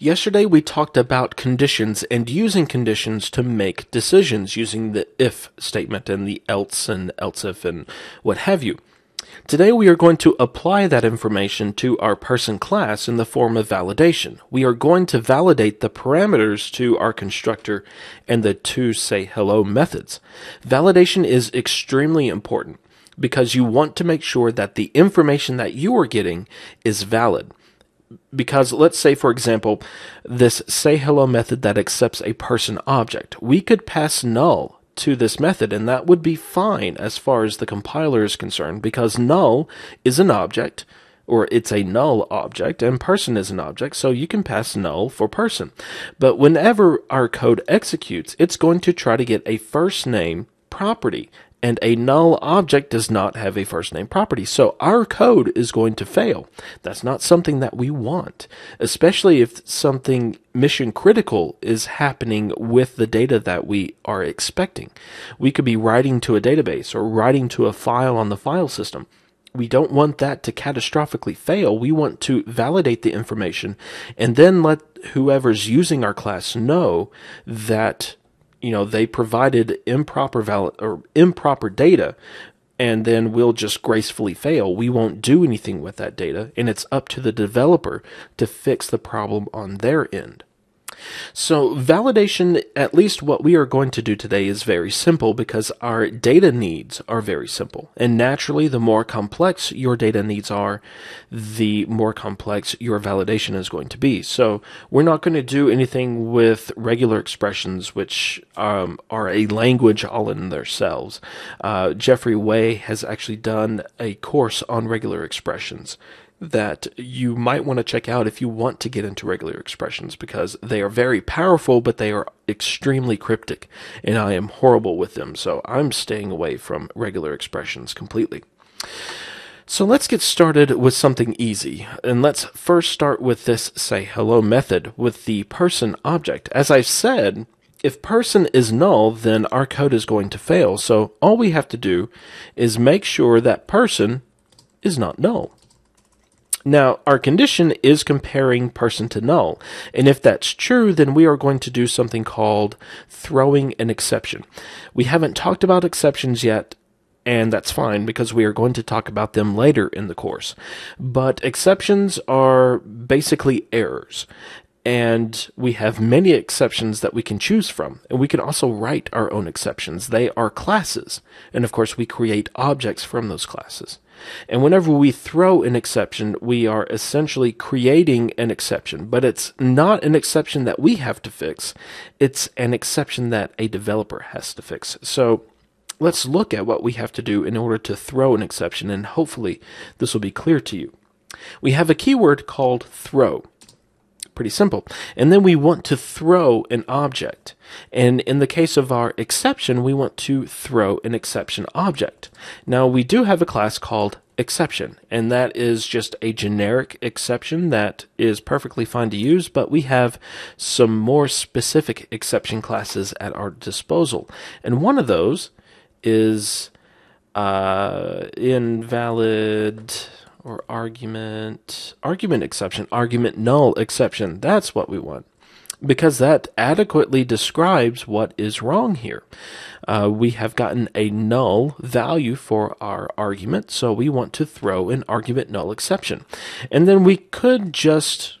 Yesterday we talked about conditions and using conditions to make decisions using the if statement and the else and else if and what have you. Today we are going to apply that information to our person class in the form of validation. We are going to validate the parameters to our constructor and the to say hello methods. Validation is extremely important because you want to make sure that the information that you are getting is valid because let's say, for example, this say hello method that accepts a person object, we could pass null to this method, and that would be fine as far as the compiler is concerned, because null is an object, or it's a null object, and person is an object, so you can pass null for person. But whenever our code executes, it's going to try to get a first name property and a null object does not have a first name property. So our code is going to fail. That's not something that we want, especially if something mission critical is happening with the data that we are expecting. We could be writing to a database or writing to a file on the file system. We don't want that to catastrophically fail. We want to validate the information and then let whoever's using our class know that you know they provided improper val or improper data and then we'll just gracefully fail we won't do anything with that data and it's up to the developer to fix the problem on their end so, validation, at least what we are going to do today, is very simple because our data needs are very simple. And naturally, the more complex your data needs are, the more complex your validation is going to be. So, we're not going to do anything with regular expressions, which um, are a language all in themselves. Uh, Jeffrey Way has actually done a course on regular expressions that you might want to check out if you want to get into regular expressions because they are very powerful, but they are extremely cryptic, and I am horrible with them. So I'm staying away from regular expressions completely. So let's get started with something easy, and let's first start with this say hello method with the person object. As I said, if person is null, then our code is going to fail. So all we have to do is make sure that person is not null. Now, our condition is comparing person to null, and if that's true, then we are going to do something called throwing an exception. We haven't talked about exceptions yet, and that's fine because we are going to talk about them later in the course. But exceptions are basically errors, and we have many exceptions that we can choose from. And we can also write our own exceptions. They are classes. And of course, we create objects from those classes. And whenever we throw an exception, we are essentially creating an exception, but it's not an exception that we have to fix. It's an exception that a developer has to fix. So let's look at what we have to do in order to throw an exception, and hopefully this will be clear to you. We have a keyword called throw. Pretty simple. And then we want to throw an object. And in the case of our exception, we want to throw an exception object. Now we do have a class called exception, and that is just a generic exception that is perfectly fine to use, but we have some more specific exception classes at our disposal. And one of those is uh, invalid or argument, argument exception, argument null exception. That's what we want because that adequately describes what is wrong here. Uh, we have gotten a null value for our argument, so we want to throw an argument null exception. And then we could just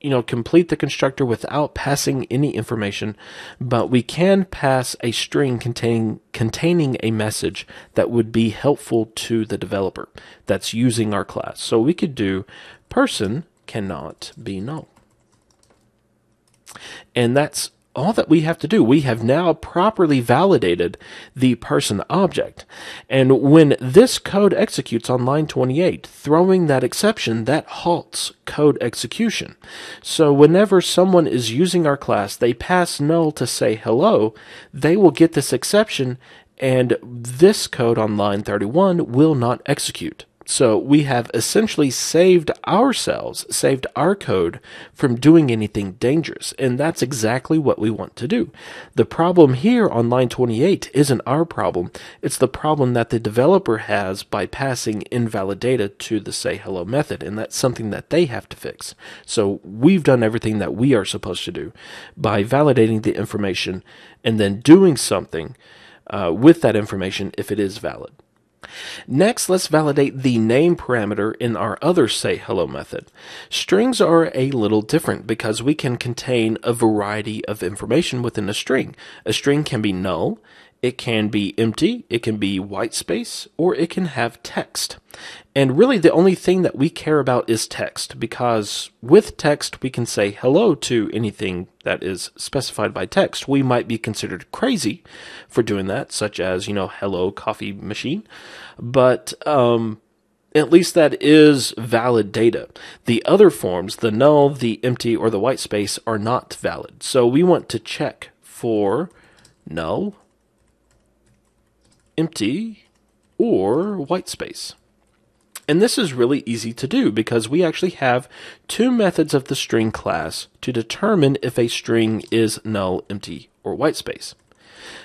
you know, complete the constructor without passing any information, but we can pass a string containing containing a message that would be helpful to the developer that's using our class. So we could do person cannot be null. And that's all that we have to do. We have now properly validated the person object. And when this code executes on line 28, throwing that exception, that halts code execution. So whenever someone is using our class, they pass null to say hello, they will get this exception and this code on line 31 will not execute. So we have essentially saved ourselves, saved our code from doing anything dangerous. And that's exactly what we want to do. The problem here on line 28 isn't our problem. It's the problem that the developer has by passing invalid data to the say hello method. And that's something that they have to fix. So we've done everything that we are supposed to do by validating the information and then doing something uh, with that information if it is valid. Next, let's validate the name parameter in our other say hello method. Strings are a little different because we can contain a variety of information within a string. A string can be null, it can be empty, it can be white space, or it can have text. And really, the only thing that we care about is text, because with text, we can say hello to anything that is specified by text. We might be considered crazy for doing that, such as, you know, hello coffee machine, but um, at least that is valid data. The other forms, the null, the empty, or the white space, are not valid. So we want to check for null, empty, or white space. And this is really easy to do because we actually have two methods of the string class to determine if a string is null, empty, or whitespace.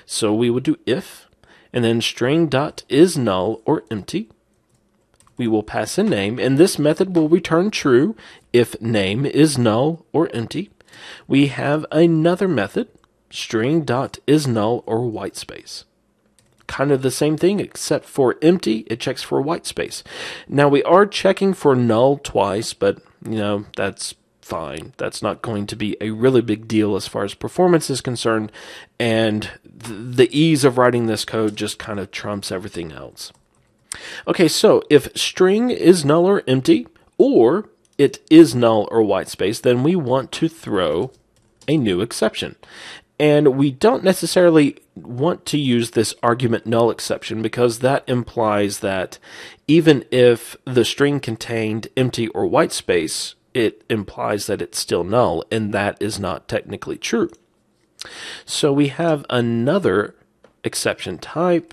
So we would do if, and then string dot is null or empty. We will pass a name, and this method will return true if name is null or empty. We have another method, string dot is null or whitespace kind of the same thing except for empty it checks for white space now we are checking for null twice but you know that's fine that's not going to be a really big deal as far as performance is concerned and th- the ease of writing this code just kind of trumps everything else okay so if string is null or empty or it is null or white space then we want to throw a new exception and we don't necessarily want to use this argument null exception because that implies that even if the string contained empty or white space, it implies that it's still null, and that is not technically true. So we have another exception type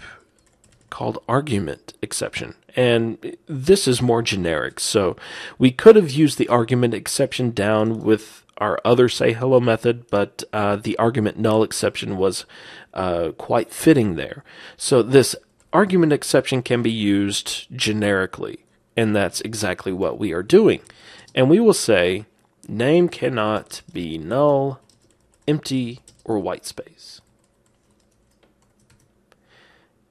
called argument exception. And this is more generic. So we could have used the argument exception down with our other say hello method, but uh, the argument null exception was uh, quite fitting there. So this argument exception can be used generically, and that's exactly what we are doing. And we will say name cannot be null, empty, or white space.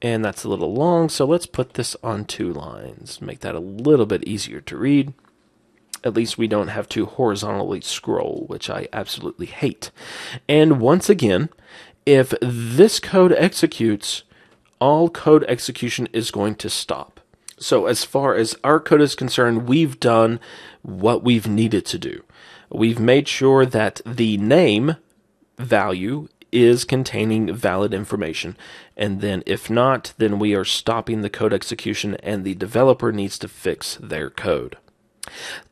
And that's a little long, so let's put this on two lines, make that a little bit easier to read at least we don't have to horizontally scroll, which I absolutely hate. And once again, if this code executes, all code execution is going to stop. So, as far as our code is concerned, we've done what we've needed to do. We've made sure that the name value is containing valid information. And then, if not, then we are stopping the code execution, and the developer needs to fix their code.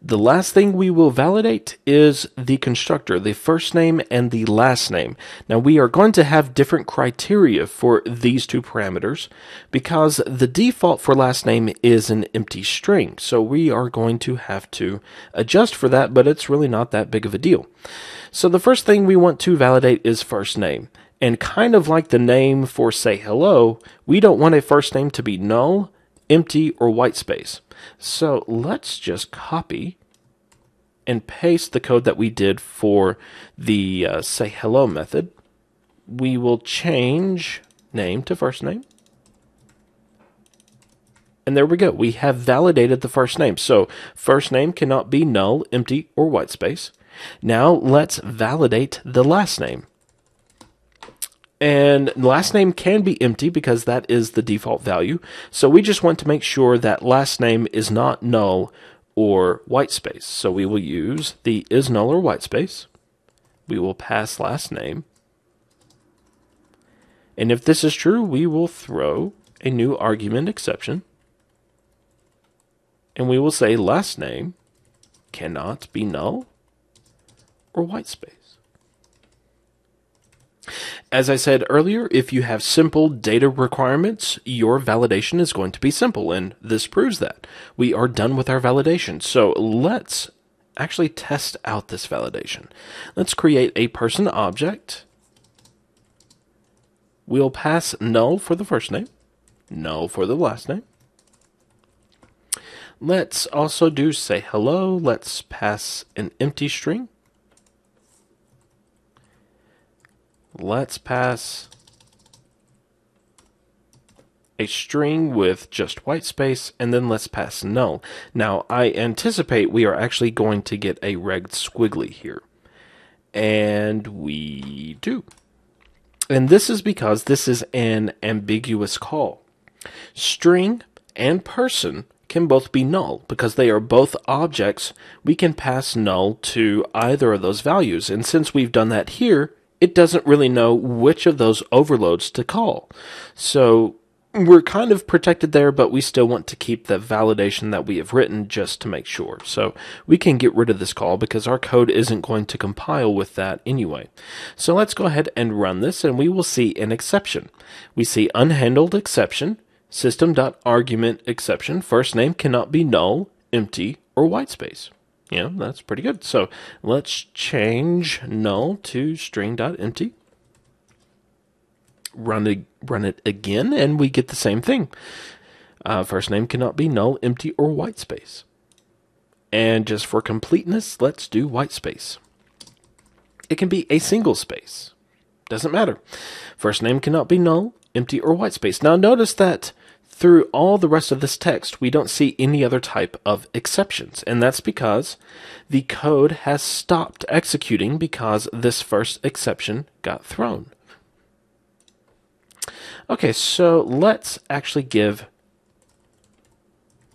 The last thing we will validate is the constructor, the first name and the last name. Now we are going to have different criteria for these two parameters because the default for last name is an empty string. So we are going to have to adjust for that, but it's really not that big of a deal. So the first thing we want to validate is first name. And kind of like the name for say hello, we don't want a first name to be null empty or white space. So let's just copy and paste the code that we did for the uh, say hello method. We will change name to first name. And there we go. We have validated the first name. So first name cannot be null, empty, or white space. Now let's validate the last name. And last name can be empty because that is the default value. So we just want to make sure that last name is not null or whitespace. So we will use the is null or whitespace. We will pass last name. And if this is true, we will throw a new argument exception. And we will say last name cannot be null or whitespace. As I said earlier, if you have simple data requirements, your validation is going to be simple, and this proves that. We are done with our validation, so let's actually test out this validation. Let's create a person object. We'll pass null for the first name, null for the last name. Let's also do say hello. Let's pass an empty string. let's pass a string with just white space, and then let's pass null. Now, I anticipate we are actually going to get a red squiggly here. And we do. And this is because this is an ambiguous call. String and person can both be null because they are both objects. We can pass null to either of those values. And since we've done that here, it doesn't really know which of those overloads to call. So we're kind of protected there, but we still want to keep the validation that we have written just to make sure. So we can get rid of this call because our code isn't going to compile with that anyway. So let's go ahead and run this and we will see an exception. We see unhandled exception, system.argument exception, first name cannot be null, empty, or whitespace yeah, that's pretty good. So let's change null to string.empty. Run it, run it again, and we get the same thing. Uh, first name cannot be null, empty, or whitespace. And just for completeness, let's do whitespace. It can be a single space. Doesn't matter. First name cannot be null, empty, or whitespace. Now notice that through all the rest of this text, we don't see any other type of exceptions, and that's because the code has stopped executing because this first exception got thrown. Okay, so let's actually give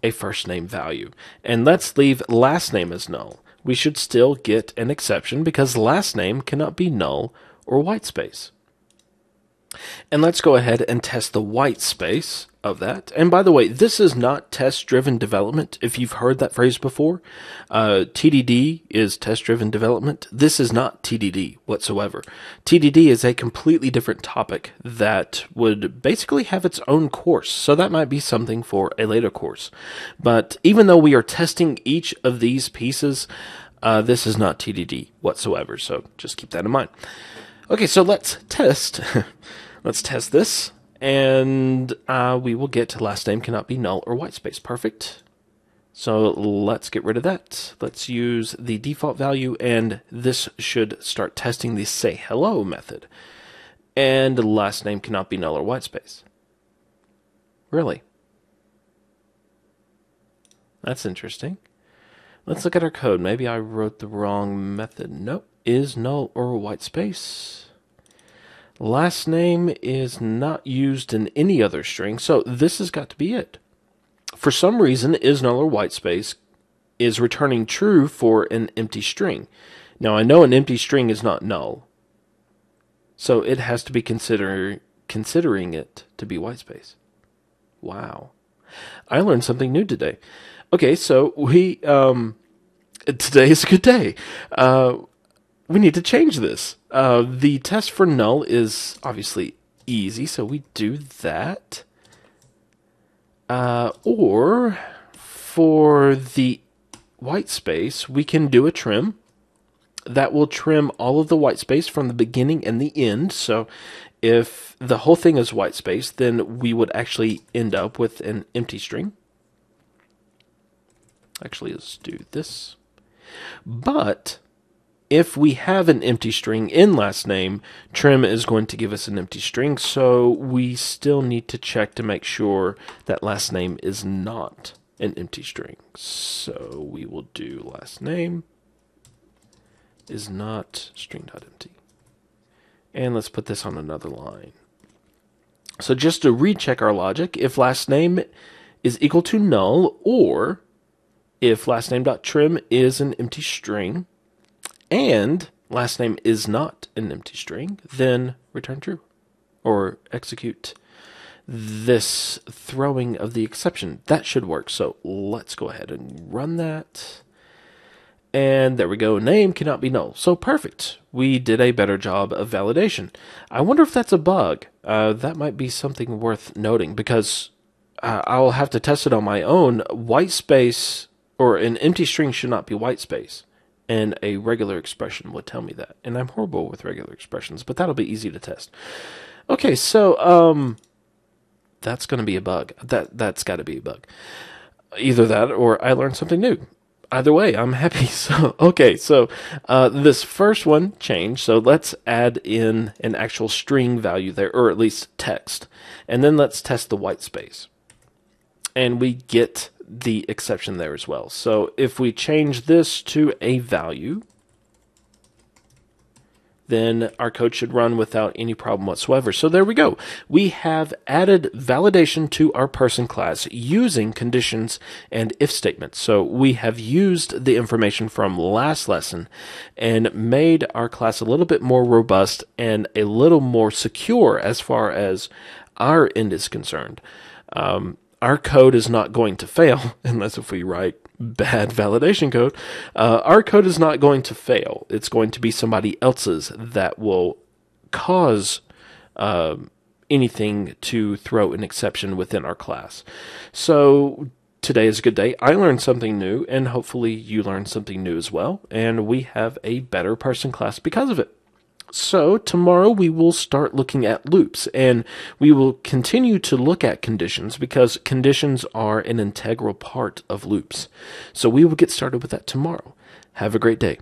a first name value, and let's leave last name as null. We should still get an exception because last name cannot be null or whitespace. And let's go ahead and test the white space of that. And by the way, this is not test driven development. If you've heard that phrase before, uh, TDD is test driven development. This is not TDD whatsoever. TDD is a completely different topic that would basically have its own course. So that might be something for a later course. But even though we are testing each of these pieces, uh, this is not TDD whatsoever. So just keep that in mind. Okay, so let's test. let's test this, and uh, we will get last name cannot be null or whitespace. Perfect. So let's get rid of that. Let's use the default value, and this should start testing the say hello method. And last name cannot be null or whitespace. Really? That's interesting. Let's look at our code. Maybe I wrote the wrong method. Nope is null or white space. Last name is not used in any other string, so this has got to be it. For some reason, is null or white space is returning true for an empty string. Now I know an empty string is not null, so it has to be consider considering it to be white space. Wow, I learned something new today. Okay, so we um, today is a good day. Uh, we need to change this. Uh, the test for null is obviously easy, so we do that. Uh, or for the white space, we can do a trim that will trim all of the white space from the beginning and the end. So if the whole thing is white space, then we would actually end up with an empty string. Actually, let's do this. But if we have an empty string in last name, trim is going to give us an empty string, so we still need to check to make sure that last name is not an empty string. So we will do last name is not string.empty. And let's put this on another line. So just to recheck our logic, if last name is equal to null or if last name.trim is an empty string, and last name is not an empty string, then return true or execute this throwing of the exception. That should work. So let's go ahead and run that. And there we go. Name cannot be null. So perfect. We did a better job of validation. I wonder if that's a bug. Uh, that might be something worth noting because uh, I'll have to test it on my own. White space or an empty string should not be white space and a regular expression would tell me that. And I'm horrible with regular expressions, but that'll be easy to test. Okay, so um, that's going to be a bug. That that's got to be a bug. Either that, or I learned something new. Either way, I'm happy. So okay, so uh, this first one changed. So let's add in an actual string value there, or at least text, and then let's test the white space, and we get the exception there as well. So if we change this to a value, then our code should run without any problem whatsoever. So there we go. We have added validation to our person class using conditions and if statements. So we have used the information from last lesson and made our class a little bit more robust and a little more secure as far as our end is concerned. Um, our code is not going to fail unless if we write bad validation code. Uh, our code is not going to fail. It's going to be somebody else's that will cause uh, anything to throw an exception within our class. So today is a good day. I learned something new, and hopefully you learned something new as well. And we have a better person class because of it. So, tomorrow we will start looking at loops and we will continue to look at conditions because conditions are an integral part of loops. So, we will get started with that tomorrow. Have a great day.